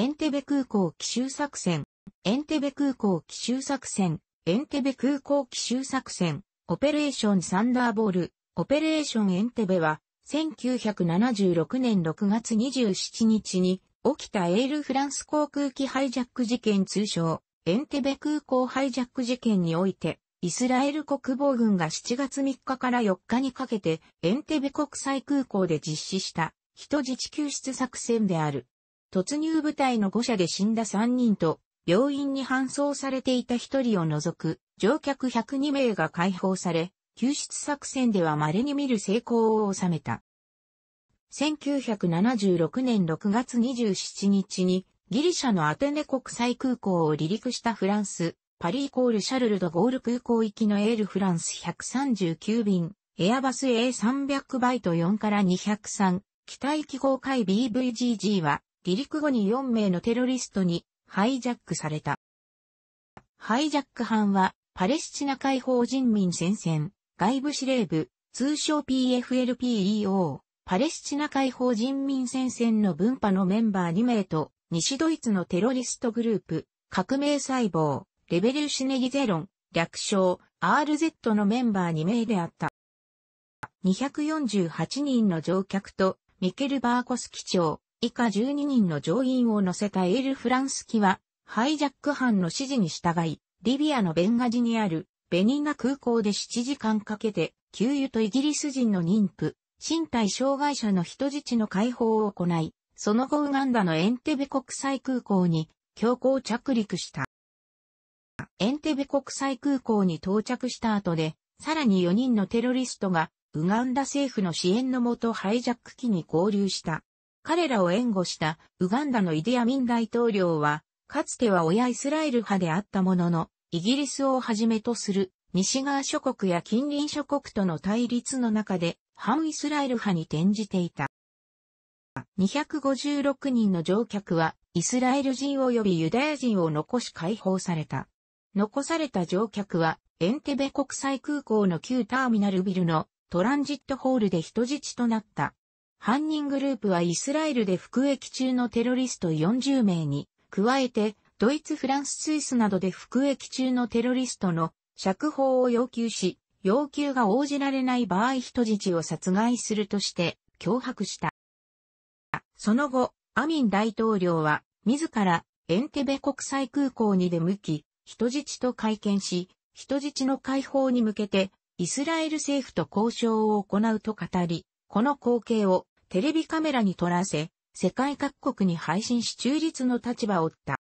エンテベ空港奇襲作戦、エンテベ空港奇襲作戦、エンテベ空港奇襲作戦、オペレーションサンダーボール、オペレーションエンテベは、1976年6月27日に起きたエールフランス航空機ハイジャック事件通称、エンテベ空港ハイジャック事件において、イスラエル国防軍が7月3日から4日にかけて、エンテベ国際空港で実施した、人質救出作戦である。突入部隊の5社で死んだ3人と、病院に搬送されていた1人を除く、乗客102名が解放され、救出作戦では稀に見る成功を収めた。1976年6月27日に、ギリシャのアテネ国際空港を離陸したフランス、パリイコールシャルルドゴール空港行きのエールフランス139便、エアバス A300 バイト4から203、機体機号回 BVGG は、離陸後に4名のテロリストにハイジャックされた。ハイジャック班はパレスチナ解放人民戦線外部司令部通称 PFLPEO パレスチナ解放人民戦線の分派のメンバー2名と西ドイツのテロリストグループ革命細胞レベルシネギゼロン略称 RZ のメンバー2名であった。248人の乗客とミケル・バーコス機長、以下12人の乗員を乗せたエールフランス機は、ハイジャック班の指示に従い、リビアのベンガジにあるベニーナ空港で7時間かけて、給油とイギリス人の妊婦、身体障害者の人質の解放を行い、その後ウガンダのエンテベ国際空港に強行着陸した。エンテベ国際空港に到着した後で、さらに4人のテロリストがウガンダ政府の支援のもとハイジャック機に合流した。彼らを援護したウガンダのイディアミン大統領は、かつては親イスラエル派であったものの、イギリスをはじめとする西側諸国や近隣諸国との対立の中で反イスラエル派に転じていた。256人の乗客はイスラエル人及びユダヤ人を残し解放された。残された乗客はエンテベ国際空港の旧ターミナルビルのトランジットホールで人質となった。犯人グループはイスラエルで服役中のテロリスト40名に、加えて、ドイツ、フランス、スイスなどで服役中のテロリストの釈放を要求し、要求が応じられない場合人質を殺害するとして脅迫した。その後、アミン大統領は自らエンテベ国際空港に出向き、人質と会見し、人質の解放に向けてイスラエル政府と交渉を行うと語り、この光景をテレビカメラに撮らせ、世界各国に配信し中立の立場を負った。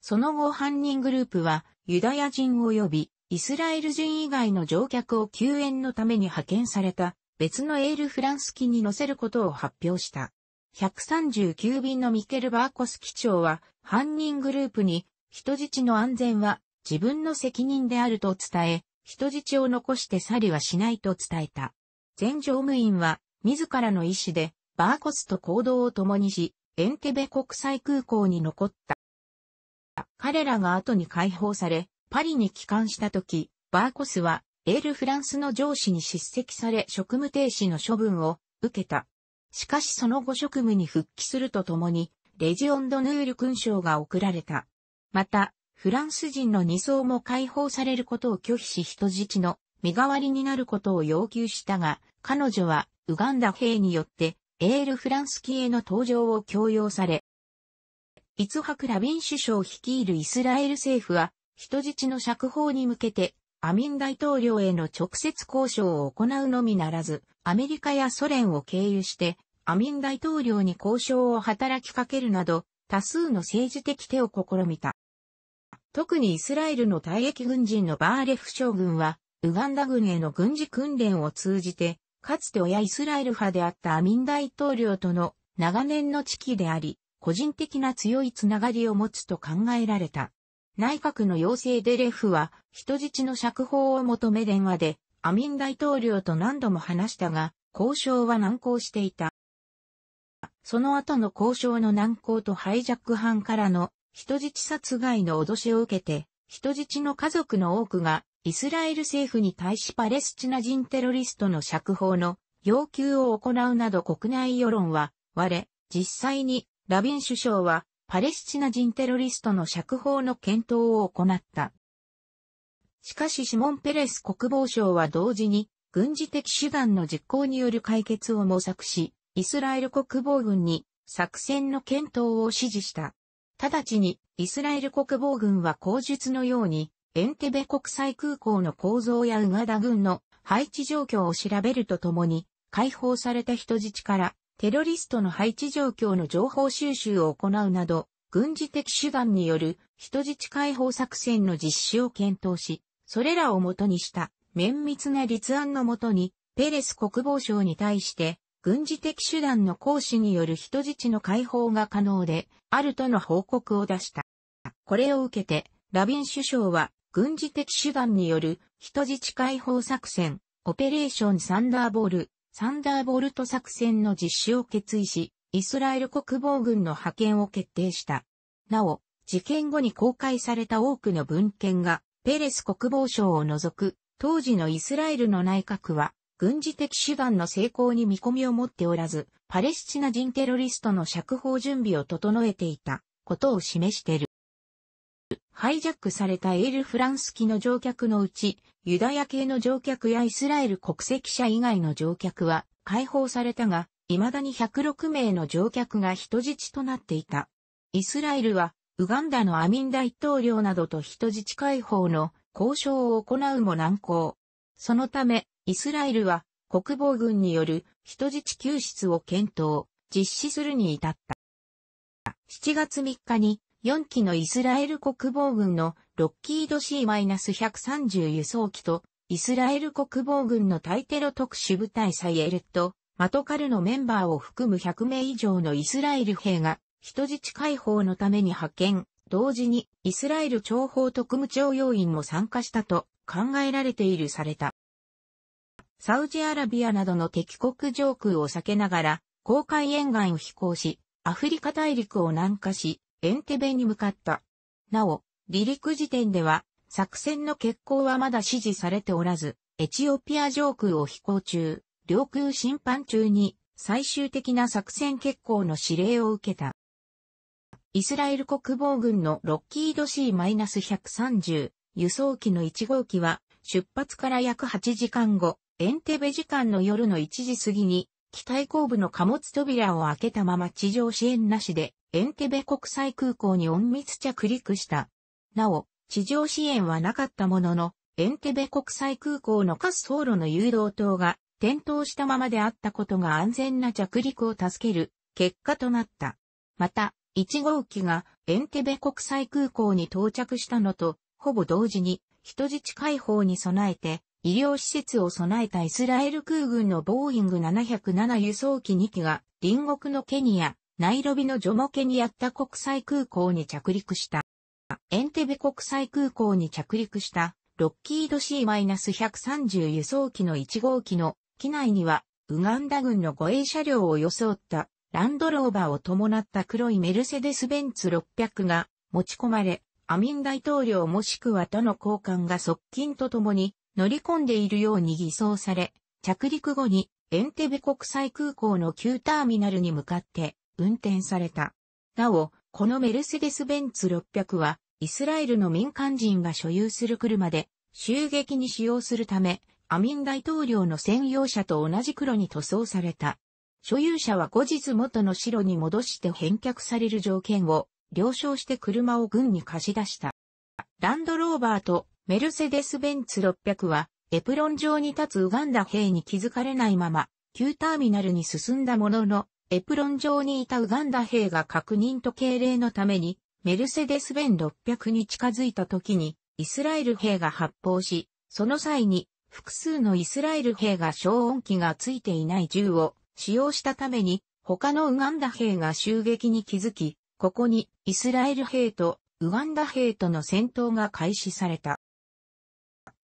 その後犯人グループはユダヤ人及びイスラエル人以外の乗客を救援のために派遣された別のエールフランス機に乗せることを発表した。139便のミケル・バーコス機長は犯人グループに人質の安全は自分の責任であると伝え、人質を残して去りはしないと伝えた。全乗務員は、自らの意思で、バーコスと行動を共にし、エンテベ国際空港に残った。彼らが後に解放され、パリに帰還した時、バーコスは、エールフランスの上司に叱責され職務停止の処分を受けた。しかしその後職務に復帰するとともに、レジオンドヌール勲章が贈られた。また、フランス人の二層も解放されることを拒否し人質の身代わりになることを要求したが、彼女はウガンダ兵によってエール・フランス機への登場を強要され、イツハク・ラビン首相率いるイスラエル政府は、人質の釈放に向けて、アミン大統領への直接交渉を行うのみならず、アメリカやソ連を経由して、アミン大統領に交渉を働きかけるなど、多数の政治的手を試みた。特にイスラエルの退役軍人のバーレフ将軍は、ウガンダ軍への軍事訓練を通じて、かつて親イスラエル派であったアミン大統領との長年の知期であり、個人的な強いつながりを持つと考えられた。内閣の要請でレフは人質の釈放を求め電話でアミン大統領と何度も話したが、交渉は難航していた。その後の交渉の難航とハイジャック犯からの人質殺害の脅しを受けて、人質の家族の多くがイスラエル政府に対しパレスチナ人テロリストの釈放の要求を行うなど国内世論は割れ、実際にラビン首相はパレスチナ人テロリストの釈放の検討を行った。しかしシモン・ペレス国防相は同時に軍事的手段の実行による解決を模索し、イスラエル国防軍に作戦の検討を指示した。直ちにイスラエル国防軍は口述のようにエンテベ国際空港の構造やウガダ軍の配置状況を調べるとともに、解放された人質からテロリストの配置状況の情報収集を行うなど、軍事的手段による人質解放作戦の実施を検討し、それらをもとにした綿密な立案のもとに、ペレス国防省に対して、軍事的手段の行使による人質の解放が可能で、あるとの報告を出した。これを受けて、ラビン首相は軍事的手段による人質解放作戦、オペレーションサンダーボール、サンダーボルト作戦の実施を決意し、イスラエル国防軍の派遣を決定した。なお、事件後に公開された多くの文献が、ペレス国防省を除く、当時のイスラエルの内閣は、軍事的手段の成功に見込みを持っておらず、パレスチナ人テロリストの釈放準備を整えていたことを示している。ハイジャックされたエールフランス機の乗客のうち、ユダヤ系の乗客やイスラエル国籍者以外の乗客は解放されたが、未だに106名の乗客が人質となっていた。イスラエルは、ウガンダのアミン大統領などと人質解放の交渉を行うも難航。そのため、イスラエルは国防軍による人質救出を検討、実施するに至った。7月3日に4機のイスラエル国防軍のロッキード C-130 輸送機と、イスラエル国防軍の対テロ特殊部隊サイエルット、マトカルのメンバーを含む100名以上のイスラエル兵が、人質解放のために派遣、同時にイスラエル諜報特務徴用員も参加したと考えられているされた。サウジアラビアなどの敵国上空を避けながら、公海沿岸を飛行し、アフリカ大陸を南下し、エンテベに向かった。なお、離陸時点では、作戦の決行はまだ指示されておらず、エチオピア上空を飛行中、領空侵犯中に、最終的な作戦決行の指令を受けた。イスラエル国防軍のロッキード C-130 輸送機の1号機は出発から約8時間後、エンテベ時間の夜の1時過ぎに機体後部の貨物扉を開けたまま地上支援なしで、エンテベ国際空港に隠密着陸した。なお、地上支援はなかったものの、エンテベ国際空港の滑走路の誘導灯が点灯したままであったことが安全な着陸を助ける結果となった。また、1号機がエンテベ国際空港に到着したのと、ほぼ同時に人質解放に備えて医療施設を備えたイスラエル空軍のボーイング707輸送機2機が、隣国のケニア、ナイロビのジョモケニアった国際空港に着陸した。エンテベ国際空港に着陸した、ロッキード C-130 輸送機の1号機の機内には、ウガンダ軍の護衛車両を装った、ランドローバーを伴った黒いメルセデス・ベンツ600が持ち込まれ、アミン大統領もしくは他の交換が側近とともに乗り込んでいるように偽装され、着陸後にエンテベ国際空港の旧ターミナルに向かって運転された。なお、このメルセデス・ベンツ600は、イスラエルの民間人が所有する車で、襲撃に使用するため、アミン大統領の専用車と同じ黒に塗装された。所有者は後日元の白に戻して返却される条件を了承して車を軍に貸し出した。ランドローバーとメルセデス・ベンツ600は、エプロン上に立つウガンダ兵に気づかれないまま、旧ターミナルに進んだものの、エプロン上にいたウガンダ兵が確認と敬礼のために、メルセデス・ベン600に近づいた時に、イスラエル兵が発砲し、その際に、複数のイスラエル兵が消音器がついていない銃を使用したために、他のウガンダ兵が襲撃に気づき、ここにイスラエル兵とウガンダ兵との戦闘が開始された。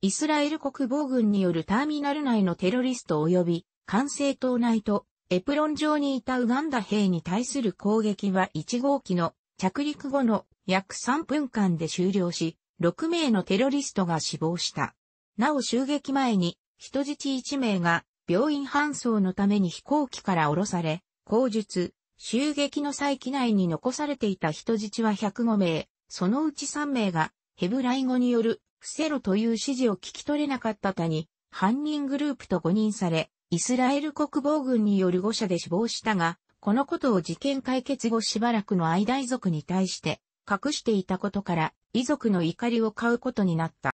イスラエル国防軍によるターミナル内のテロリスト及び、管制塔内と、エプロン上にいたウガンダ兵に対する攻撃は1号機の着陸後の約3分間で終了し、6名のテロリストが死亡した。なお襲撃前に人質1名が病院搬送のために飛行機から降ろされ、口述、襲撃の際機内に残されていた人質は105名、そのうち3名がヘブライ語による伏せろという指示を聞き取れなかった他に、犯人グループと誤認され、イスラエル国防軍による誤射で死亡したが、このことを事件解決後しばらくの間遺族に対して隠していたことから遺族の怒りを買うことになった。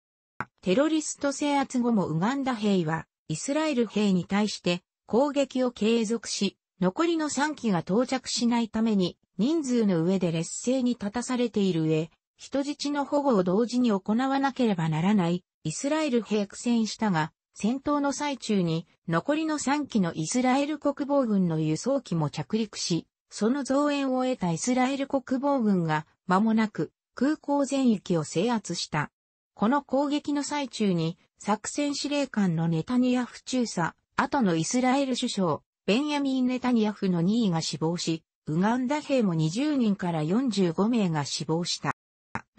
テロリスト制圧後もウガンダ兵はイスラエル兵に対して攻撃を継続し、残りの3機が到着しないために人数の上で劣勢に立たされている上、人質の保護を同時に行わなければならないイスラエル兵苦戦したが、戦闘の最中に残りの3機のイスラエル国防軍の輸送機も着陸し、その増援を得たイスラエル国防軍が間もなく空港全域を制圧した。この攻撃の最中に作戦司令官のネタニヤフ中佐、後のイスラエル首相、ベンヤミン・ネタニヤフの2位が死亡し、ウガンダ兵も20人から45名が死亡した。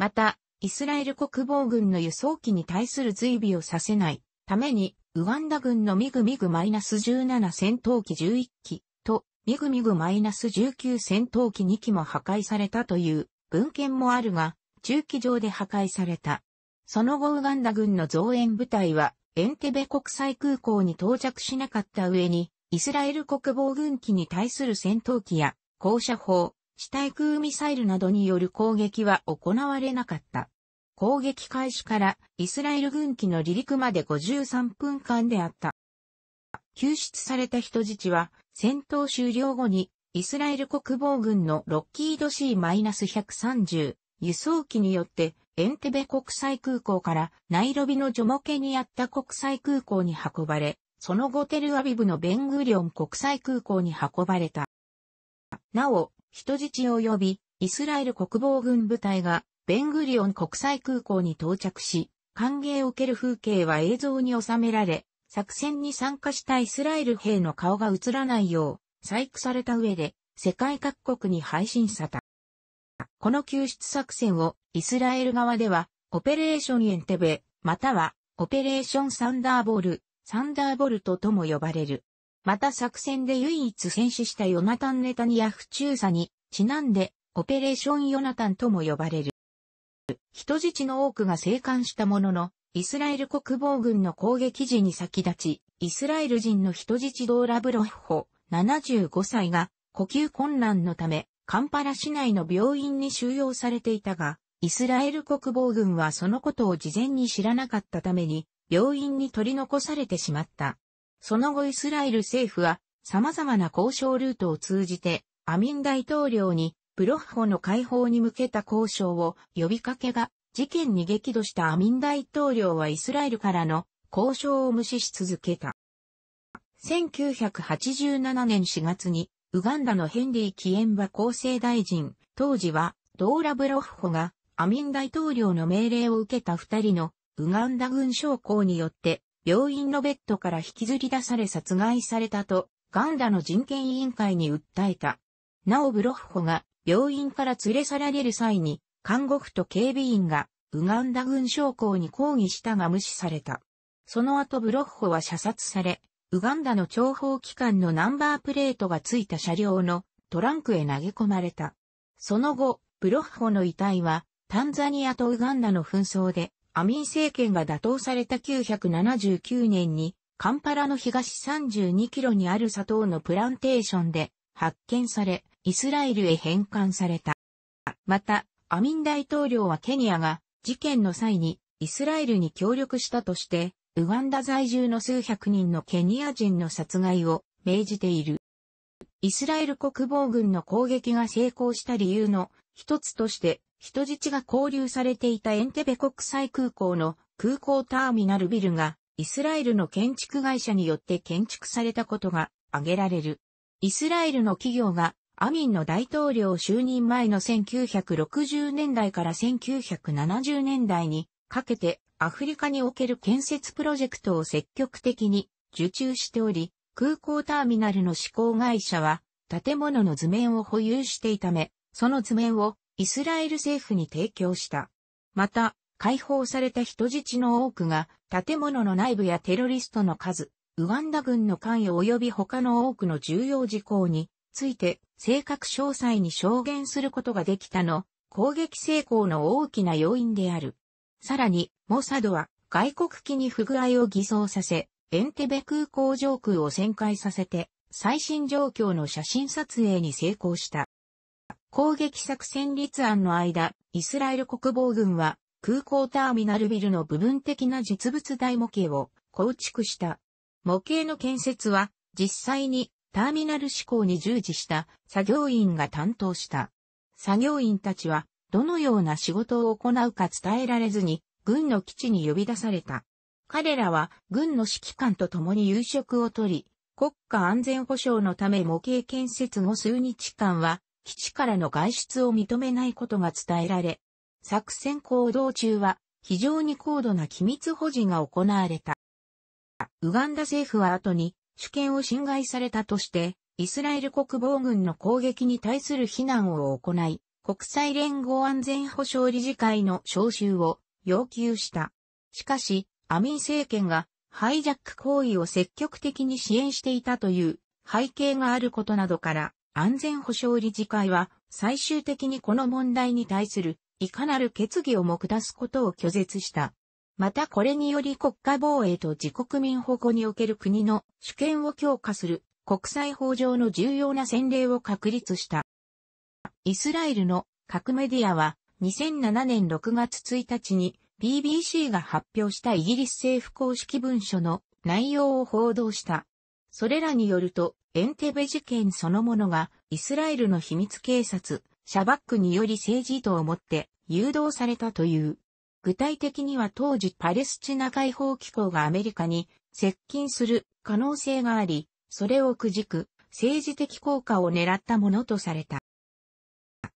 また、イスラエル国防軍の輸送機に対する随備をさせないために、ウガンダ軍のミグミグ -17 戦闘機11機とミグミグ -19 戦闘機2機も破壊されたという文献もあるが、駐機場で破壊された。その後ウガンダ軍の増援部隊はエンテベ国際空港に到着しなかった上に、イスラエル国防軍機に対する戦闘機や、高射砲、地対空ミサイルなどによる攻撃は行われなかった。攻撃開始からイスラエル軍機の離陸まで53分間であった。救出された人質は戦闘終了後にイスラエル国防軍のロッキード C-130 輸送機によってエンテベ国際空港からナイロビのジョモケにあった国際空港に運ばれ、その後テルアビブのベングリオン国際空港に運ばれた。なお、人質及び、イスラエル国防軍部隊がベングリオン国際空港に到着し、歓迎を受ける風景は映像に収められ、作戦に参加したイスラエル兵の顔が映らないよう、細工された上で、世界各国に配信された。この救出作戦をイスラエル側では、オペレーションエンテベ、または、オペレーションサンダーボル、サンダーボルトとも呼ばれる。また作戦で唯一戦死したヨナタン・ネタニヤフ中佐に、ちなんで、オペレーション・ヨナタンとも呼ばれる。人質の多くが生還したものの、イスラエル国防軍の攻撃時に先立ち、イスラエル人の人質ドーラブロッホ、75歳が、呼吸困難のため、カンパラ市内の病院に収容されていたが、イスラエル国防軍はそのことを事前に知らなかったために、病院に取り残されてしまった。その後イスラエル政府は様々な交渉ルートを通じてアミン大統領にブロッホの解放に向けた交渉を呼びかけが事件に激怒したアミン大統領はイスラエルからの交渉を無視し続けた。1987年4月にウガンダのヘンリー・キエンバ厚生大臣、当時はドーラ・ブロッホがアミン大統領の命令を受けた二人のウガンダ軍将校によって病院のベッドから引きずり出され殺害されたと、ガンダの人権委員会に訴えた。なおブロッホが病院から連れ去られる際に、看護婦と警備員がウガンダ軍将校に抗議したが無視された。その後ブロッホは射殺され、ウガンダの諜報機関のナンバープレートがついた車両のトランクへ投げ込まれた。その後、ブロッホの遺体はタンザニアとウガンダの紛争でアミン政権が打倒された979年に、カンパラの東32キロにある砂糖のプランテーションで発見され、イスラエルへ返還された。また、アミン大統領はケニアが事件の際にイスラエルに協力したとして、ウガンダ在住の数百人のケニア人の殺害を命じている。イスラエル国防軍の攻撃が成功した理由の一つとして、人質が交流されていたエンテベ国際空港の空港ターミナルビルがイスラエルの建築会社によって建築されたことが挙げられる。イスラエルの企業がアミンの大統領就任前の1960年代から1970年代にかけてアフリカにおける建設プロジェクトを積極的に受注しており、空港ターミナルの施工会社は建物の図面を保有していため、その図面をイスラエル政府に提供した。また、解放された人質の多くが、建物の内部やテロリストの数、ウガンダ軍の関与及び他の多くの重要事項について、正確詳細に証言することができたの、攻撃成功の大きな要因である。さらに、モサドは外国機に不具合を偽装させ、エンテベ空港上空を旋回させて、最新状況の写真撮影に成功した。攻撃作戦立案の間、イスラエル国防軍は空港ターミナルビルの部分的な実物大模型を構築した。模型の建設は実際にターミナル施向に従事した作業員が担当した。作業員たちはどのような仕事を行うか伝えられずに軍の基地に呼び出された。彼らは軍の指揮官と共に夕食をとり、国家安全保障のため模型建設後数日間は基地からの外出を認めないことが伝えられ、作戦行動中は非常に高度な機密保持が行われた。ウガンダ政府は後に主権を侵害されたとして、イスラエル国防軍の攻撃に対する非難を行い、国際連合安全保障理事会の招集を要求した。しかし、アミン政権がハイジャック行為を積極的に支援していたという背景があることなどから、安全保障理事会は最終的にこの問題に対するいかなる決議をも下すことを拒絶した。またこれにより国家防衛と自国民保護における国の主権を強化する国際法上の重要な先例を確立した。イスラエルの各メディアは2007年6月1日に BBC が発表したイギリス政府公式文書の内容を報道した。それらによると、エンテベ事件そのものが、イスラエルの秘密警察、シャバックにより政治意図を持って誘導されたという。具体的には当時パレスチナ解放機構がアメリカに接近する可能性があり、それをくじく政治的効果を狙ったものとされた。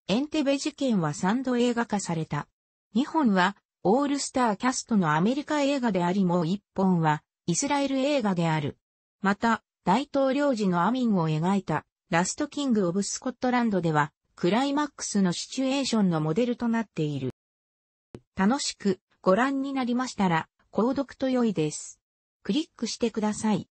エンテベ事件は3度映画化された。2本はオールスターキャストのアメリカ映画でありもう1本はイスラエル映画である。また、大統領時のアミンを描いた、ラストキング・オブ・スコットランドでは、クライマックスのシチュエーションのモデルとなっている。楽しくご覧になりましたら、購読と良いです。クリックしてください。